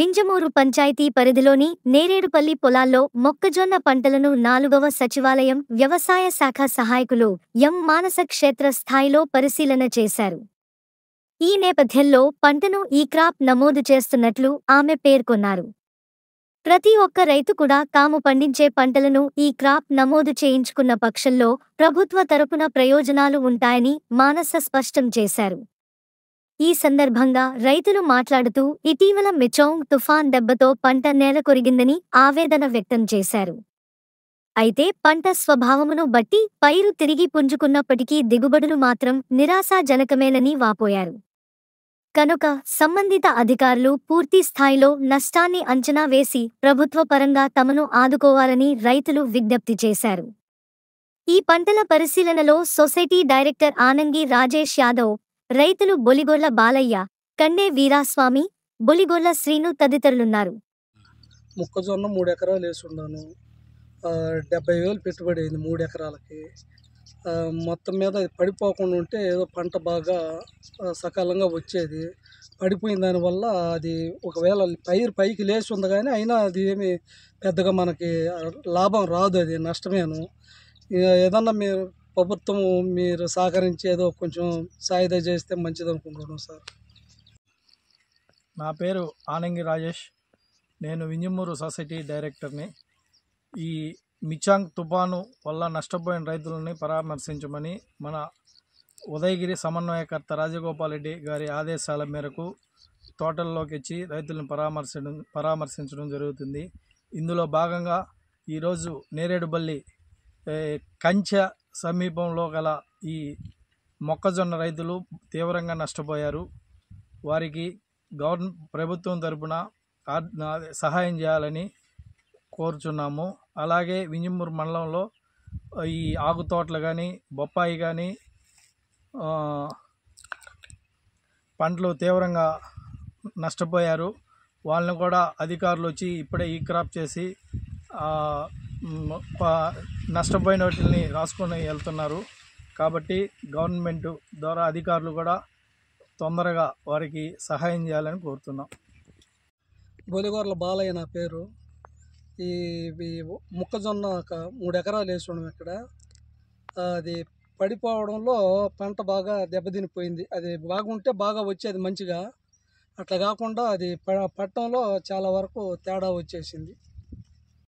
వింజమూరు పంచాయతీ పరిధిలోని నేరేడుపల్లి పొలాల్లో మొక్కజొన్న పంటలను నాలుగవ సచివాలయం వ్యవసాయ శాఖ సహాయకులు ఎం మానస క్షేత్ర స్థాయిలో పరిశీలన చేశారు ఈ నేపథ్యంలో పంటను ఈ క్రాప్ నమోదు చేస్తున్నట్లు ఆమె పేర్కొన్నారు ప్రతి ఒక్క రైతు కూడా తాము పండించే పంటలను ఈ క్రాప్ నమోదు చేయించుకున్న పక్షంలో ప్రభుత్వ తరపున ప్రయోజనాలు ఉంటాయని మానస స్పష్టం చేశారు ఈ సందర్భంగా రైతులు మాట్లాడుతూ ఇటీవల మిచౌంగ్ తుఫాన్ దెబ్బతో పంట నేలకొరిగిందని ఆవేదన వ్యక్తం చేశారు అయితే పంట స్వభావమును బట్టి పైరు తిరిగి పుంజుకున్నప్పటికీ దిగుబడులు మాత్రం నిరాశాజనకమేనని వాపోయారు కనుక సంబంధిత అధికారులు పూర్తి స్థాయిలో నష్టాన్ని అంచనా వేసి ప్రభుత్వపరంగా తమను ఆదుకోవాలని రైతులు విజ్ఞప్తి చేశారు ఈ పంటల పరిశీలనలో సొసైటీ డైరెక్టర్ ఆనంగి రాజేష్ యాదవ్ రైతులు బొలిగొల్ల బాలయ్య కండే వీరాస్వామి బొలిగొల్ల శ్రీను తదితరులున్నారు మొక్కజొన్న మూడు ఎకరాలు ఉన్నాను డెబ్బై వేలు పెట్టుబడి అయింది మూడు ఎకరాలకి మొత్తం మీద పడిపోకుండా ఉంటే ఏదో పంట బాగా సకాలంగా వచ్చేది పడిపోయిన దానివల్ల అది ఒకవేళ పైరు పైకి లేచి ఉంది కానీ అయినా అది ఏమి పెద్దగా మనకి లాభం రాదు అది నష్టమేను ఏదన్నా మీరు ప్రభుత్వము మీరు సహకరించి ఏదో కొంచెం సాయుధ చేస్తే మంచిది అనుకుంటున్నాం సార్ నా పేరు ఆనంగి రాజేష్ నేను వింజమూరు సొసైటీ డైరెక్టర్ని ఈ మిచాంగ్ తుఫాను వల్ల నష్టపోయిన రైతులని పరామర్శించమని మన ఉదయగిరి సమన్వయకర్త రాజగోపాల్ రెడ్డి గారి ఆదేశాల మేరకు తోటల్లోకి వచ్చి రైతులను పరామర్శడం పరామర్శించడం జరుగుతుంది ఇందులో భాగంగా ఈరోజు నేరేడుబల్లి కంచె సమీపంలో గల ఈ మొక్కజొన్న రైతులు తీవ్రంగా నష్టపోయారు వారికి గవర్న ప్రభుత్వం తరపున సహాయం చేయాలని కోరుచున్నాము అలాగే వింజమూరు మండలంలో ఈ ఆకు తోటలు కానీ బొప్పాయి కానీ పంటలు తీవ్రంగా నష్టపోయారు వాళ్ళని కూడా అధికారులు వచ్చి ఇప్పుడే ఈ క్రాప్ చేసి నష్టపోయిన వాటిని రాసుకొని వెళ్తున్నారు కాబట్టి గవర్నమెంట్ ద్వారా అధికారులు కూడా తొందరగా వారికి సహాయం చేయాలని కోరుతున్నాం గోలిగోర్ల బాలయ్య నా పేరు ఈ మొక్కజొన్న ఒక మూడు ఎకరాలు వేసి ఉండడం ఇక్కడ అది పడిపోవడంలో పంట బాగా దెబ్బతినిపోయింది అది బాగుంటే బాగా వచ్చేది మంచిగా అట్లా కాకుండా అది పట్టంలో చాలా వరకు తేడా వచ్చేసింది